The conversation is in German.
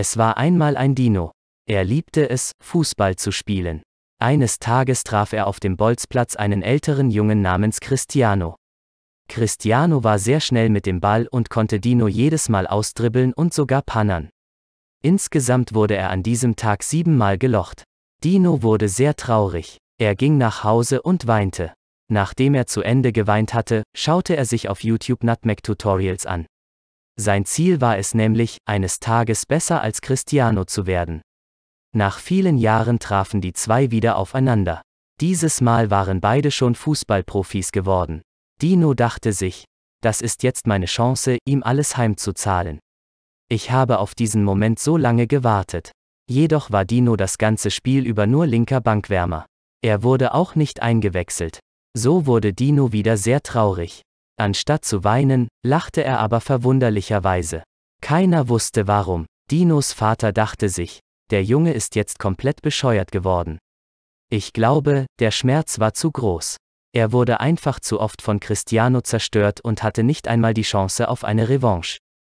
Es war einmal ein Dino. Er liebte es, Fußball zu spielen. Eines Tages traf er auf dem Bolzplatz einen älteren Jungen namens Cristiano. Cristiano war sehr schnell mit dem Ball und konnte Dino jedes Mal ausdribbeln und sogar pannern. Insgesamt wurde er an diesem Tag siebenmal gelocht. Dino wurde sehr traurig. Er ging nach Hause und weinte. Nachdem er zu Ende geweint hatte, schaute er sich auf YouTube Nutmeg Tutorials an. Sein Ziel war es nämlich, eines Tages besser als Cristiano zu werden. Nach vielen Jahren trafen die zwei wieder aufeinander. Dieses Mal waren beide schon Fußballprofis geworden. Dino dachte sich, das ist jetzt meine Chance, ihm alles heimzuzahlen. Ich habe auf diesen Moment so lange gewartet. Jedoch war Dino das ganze Spiel über nur linker Bankwärmer. Er wurde auch nicht eingewechselt. So wurde Dino wieder sehr traurig. Anstatt zu weinen, lachte er aber verwunderlicherweise. Keiner wusste warum. Dinos Vater dachte sich, der Junge ist jetzt komplett bescheuert geworden. Ich glaube, der Schmerz war zu groß. Er wurde einfach zu oft von Cristiano zerstört und hatte nicht einmal die Chance auf eine Revanche.